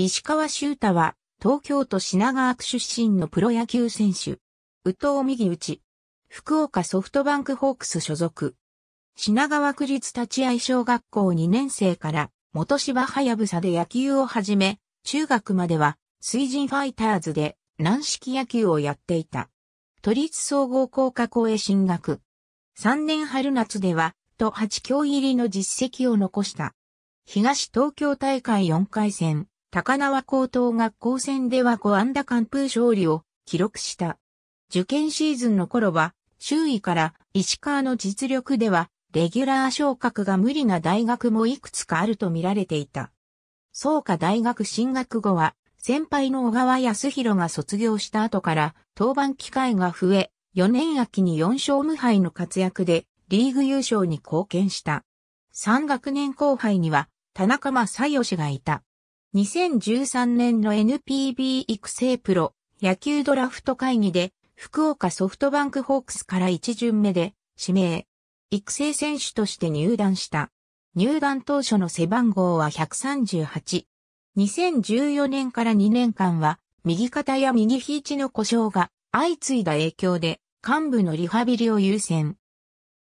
石川修太は、東京都品川区出身のプロ野球選手。宇藤右打福岡ソフトバンクホークス所属。品川区立立合小学校2年生から、元芝はやぶさで野球を始め、中学までは、水人ファイターズで、軟式野球をやっていた。都立総合工科校へ進学。3年春夏では、都8強入りの実績を残した。東東京大会4回戦。高輪高等学校戦では5安打完封勝利を記録した。受験シーズンの頃は、周囲から石川の実力では、レギュラー昇格が無理な大学もいくつかあると見られていた。創価大学進学後は、先輩の小川康弘が卒業した後から、登板機会が増え、4年秋に4勝無敗の活躍で、リーグ優勝に貢献した。3学年後輩には、田中正義がいた。2013年の NPB 育成プロ野球ドラフト会議で福岡ソフトバンクホークスから1巡目で指名。育成選手として入団した。入団当初の背番号は138。2014年から2年間は右肩や右肘の故障が相次いだ影響で幹部のリハビリを優先。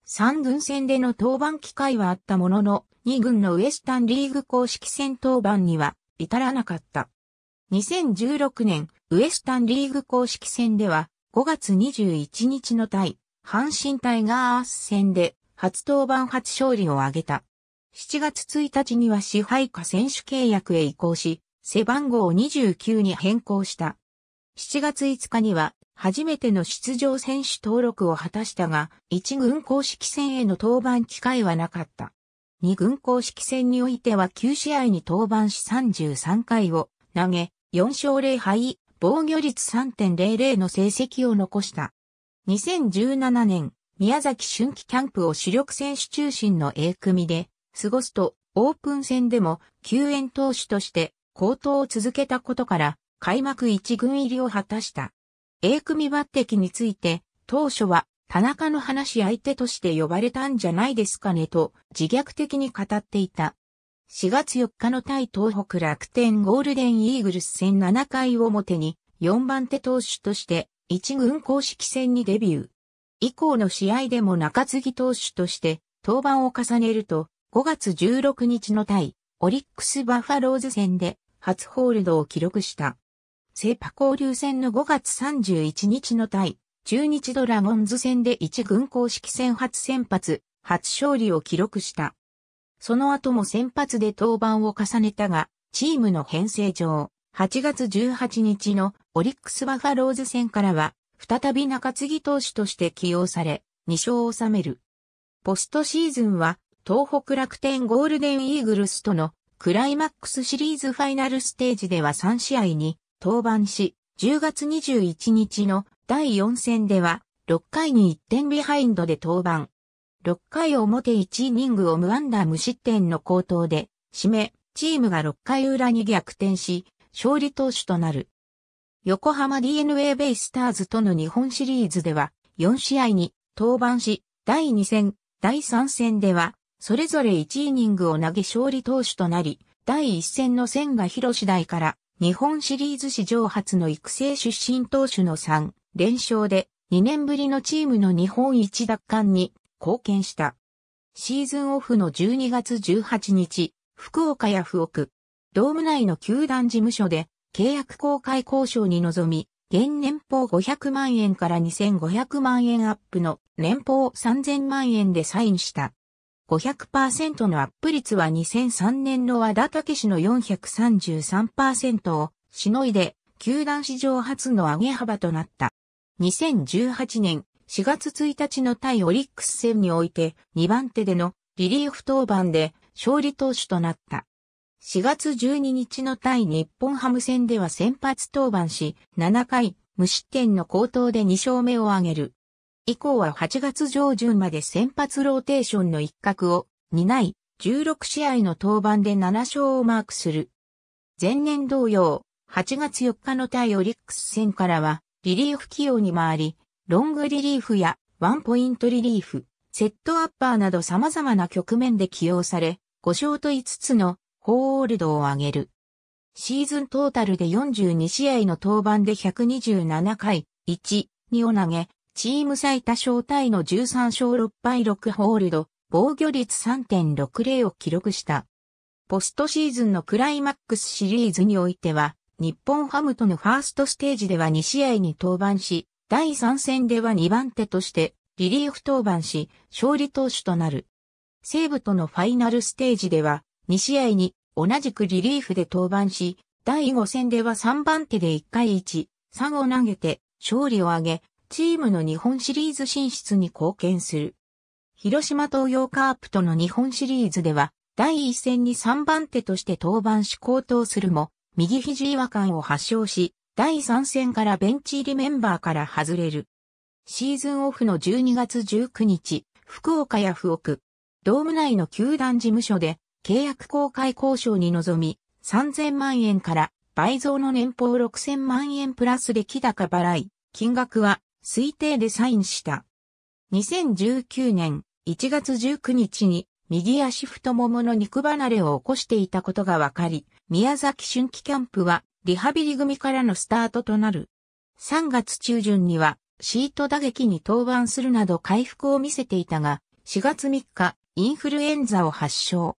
3軍戦での登板機会はあったものの、2軍のウエスタンリーグ公式戦登板には至らなかった。2016年、ウエスタンリーグ公式戦では、5月21日の対、阪神タイガース戦で、初登板初勝利を挙げた。7月1日には支配下選手契約へ移行し、背番号29に変更した。7月5日には、初めての出場選手登録を果たしたが、一軍公式戦への登板機会はなかった。2軍公式戦においては9試合に登板し33回を投げ、4勝0敗、防御率3.00の成績を残した。2017年、宮崎春季キャンプを主力選手中心の A 組で、過ごすと、オープン戦でも救援投手として高騰を続けたことから、開幕1軍入りを果たした。A 組抜擢について、当初は田中の話し相手として呼ばれたんじゃないですかねと自虐的に語っていた。4月4日の対東北楽天ゴールデンイーグルス戦7回表に4番手投手として1軍公式戦にデビュー。以降の試合でも中継ぎ投手として登板を重ねると5月16日の対オリックスバファローズ戦で初ホールドを記録した。セーパ交流戦の5月31日の対中日ドラゴンズ戦で1軍公式戦初先発、初勝利を記録した。その後も先発で登板を重ねたが、チームの編成上、8月18日のオリックスバファローズ戦からは、再び中継ぎ投手として起用され、2勝を収める。ポストシーズンは、東北楽天ゴールデンイーグルスとのクライマックスシリーズファイナルステージでは3試合に登板し、10月21日の第4戦では、6回に1点ビハインドで登板。6回表1イニングを無安打無失点の好投で、締め、チームが6回裏に逆転し、勝利投手となる。横浜 DNA ベイスターズとの日本シリーズでは、4試合に登板し、第2戦、第3戦では、それぞれ1イニングを投げ勝利投手となり、第1戦の千賀博士代から、日本シリーズ史上初の育成出身投手の3連勝で2年ぶりのチームの日本一奪還に貢献した。シーズンオフの12月18日、福岡や福岡、ドーム内の球団事務所で契約公開交渉に臨み、現年俸500万円から2500万円アップの年俸3000万円でサインした。500%のアップ率は2003年の和田武の433%をしのいで、球団史上初の上げ幅となった。2018年4月1日の対オリックス戦において2番手でのリリーフ登板で勝利投手となった。4月12日の対日本ハム戦では先発登板し、7回無失点の高騰で2勝目を挙げる。以降は8月上旬まで先発ローテーションの一角を担い、16試合の登板で7勝をマークする。前年同様、8月4日の対オリックス戦からはリリーフ起用に回り、ロングリリーフやワンポイントリリーフ、セットアッパーなど様々な局面で起用され、5勝と5つのホールドを挙げる。シーズントータルで42試合の登板で127回、1、2を投げ、チーム最多勝タの13勝6敗6ホールド、防御率3.60を記録した。ポストシーズンのクライマックスシリーズにおいては、日本ハムとのファーストステージでは2試合に登板し、第3戦では2番手としてリリーフ登板し、勝利投手となる。西武とのファイナルステージでは2試合に同じくリリーフで登板し、第5戦では3番手で1回1、3を投げて勝利を挙げ、チームの日本シリーズ進出に貢献する。広島東洋カープとの日本シリーズでは、第1戦に3番手として登板し高騰するも、右肘違和感を発症し、第3戦からベンチ入りメンバーから外れる。シーズンオフの12月19日、福岡や福岡、ドーム内の球団事務所で契約公開交渉に臨み、3000万円から倍増の年俸6000万円プラス出来高払い、金額は推定でサインした。2019年1月19日に右足太ももの肉離れを起こしていたことが分かり、宮崎春季キャンプはリハビリ組からのスタートとなる。3月中旬にはシート打撃に登板するなど回復を見せていたが、4月3日、インフルエンザを発症。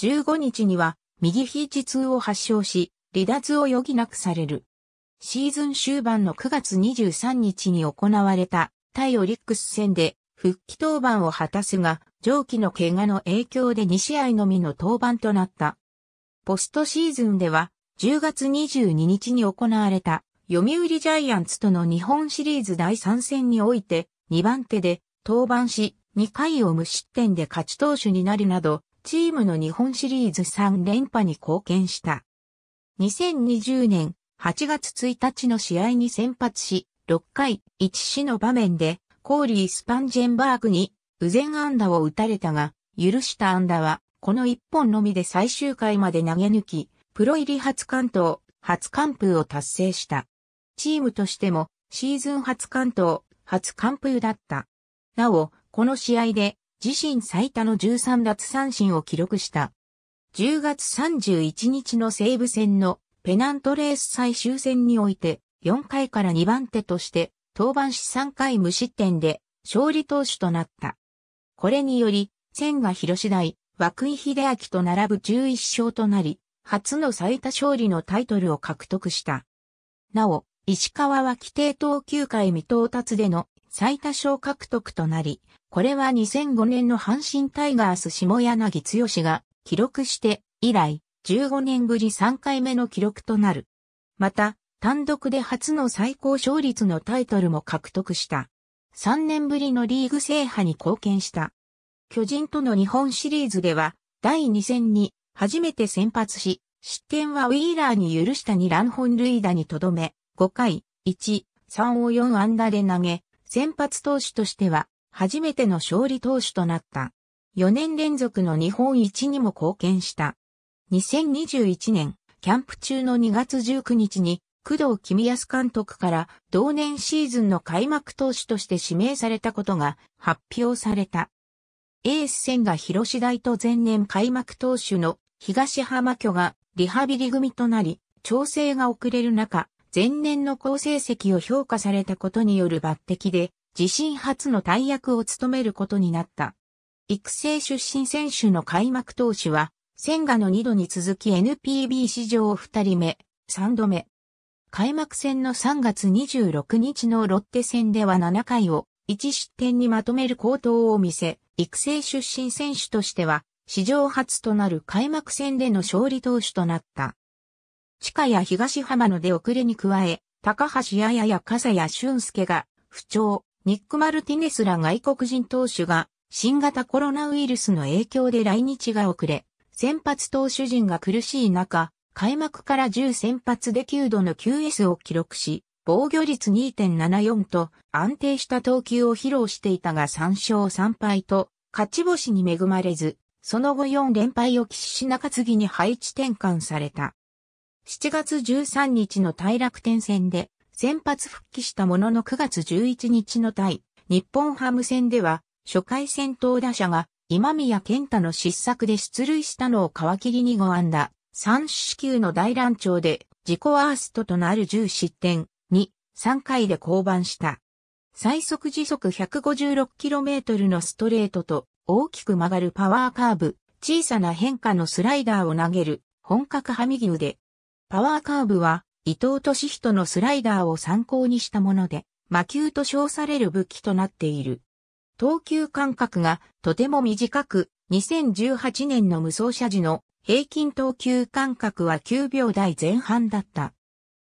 15日には右肘痛を発症し、離脱を余儀なくされる。シーズン終盤の9月23日に行われた対オリックス戦で復帰登板を果たすが、上記の怪我の影響で2試合のみの登板となった。ポストシーズンでは、10月22日に行われた、読売ジャイアンツとの日本シリーズ第3戦において、2番手で登板し、2回を無失点で勝ち投手になるなど、チームの日本シリーズ3連覇に貢献した。2020年8月1日の試合に先発し、6回1死の場面で、コーリー・スパンジェンバーグに、右前安打を打たれたが、許した安打はこの一本のみで最終回まで投げ抜き、プロ入り初関東、初完封を達成した。チームとしても、シーズン初関東、初完封だった。なお、この試合で、自身最多の13奪三振を記録した。10月31日の西武戦のペナントレース最終戦において、4回から2番手として、登板し3回無失点で、勝利投手となった。これにより、千賀広次第、涌井秀明と並ぶ11勝となり、初の最多勝利のタイトルを獲得した。なお、石川は規定投球回未到達での最多勝獲得となり、これは2005年の阪神タイガース下柳剛が記録して以来15年ぶり3回目の記録となる。また、単独で初の最高勝率のタイトルも獲得した。3年ぶりのリーグ制覇に貢献した。巨人との日本シリーズでは、第2戦に初めて先発し、失点はウィーラーに許した2ラン本塁打にとどめ、5回、1、3を4安打で投げ、先発投手としては、初めての勝利投手となった。4年連続の日本一にも貢献した。2021年、キャンプ中の2月19日に、工藤君康監督から同年シーズンの開幕投手として指名されたことが発表された。エース千が広志大と前年開幕投手の東浜巨がリハビリ組となり、調整が遅れる中、前年の好成績を評価されたことによる抜擢で、自身初の大役を務めることになった。育成出身選手の開幕投手は、千賀の2度に続き NPB 史上2人目、3度目。開幕戦の3月26日のロッテ戦では7回を1失点にまとめる好投を見せ、育成出身選手としては、史上初となる開幕戦での勝利投手となった。地下や東浜の出遅れに加え、高橋ややや笠谷俊介が不調、ニック・マルティネスら外国人投手が新型コロナウイルスの影響で来日が遅れ、先発投手陣が苦しい中、開幕から10先発で9度の QS を記録し、防御率2.74と安定した投球を披露していたが3勝3敗と勝ち星に恵まれず、その後4連敗を喫し中継ぎに配置転換された。7月13日の対楽天戦で先発復帰したものの9月11日の対日本ハム戦では初回戦闘打者が今宮健太の失策で出塁したのを皮切りに5安打、3四球の大乱調で自己ワーストとなる10失点、2、3回で降板した。最速時速 156km のストレートと大きく曲がるパワーカーブ、小さな変化のスライダーを投げる本格ハミギ腕。パワーカーブは伊藤敏人のスライダーを参考にしたもので、魔球と称される武器となっている。投球間隔がとても短く、2018年の無双者時の平均投球間隔は9秒台前半だった。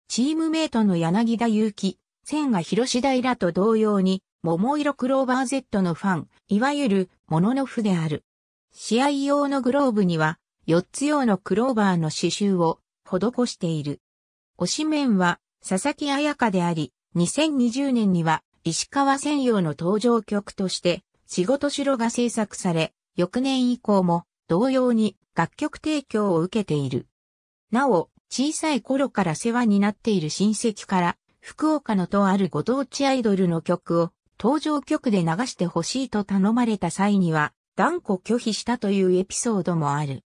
チームメイトの柳田祐希、千賀広志大らと同様に、桃色クローバー Z のファン、いわゆる、モノノフである。試合用のグローブには、四つ用のクローバーの刺繍を、施している。推し面は、佐々木彩香であり、2020年には、石川専用の登場曲として、仕事城が制作され、翌年以降も、同様に楽曲提供を受けている。なお、小さい頃から世話になっている親戚から、福岡のとあるご当地アイドルの曲を登場曲で流してほしいと頼まれた際には、断固拒否したというエピソードもある。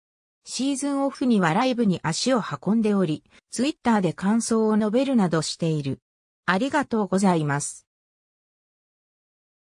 シーズンオフにはライブに足を運んでおり、ツイッターで感想を述べるなどしている。ありがとうございます。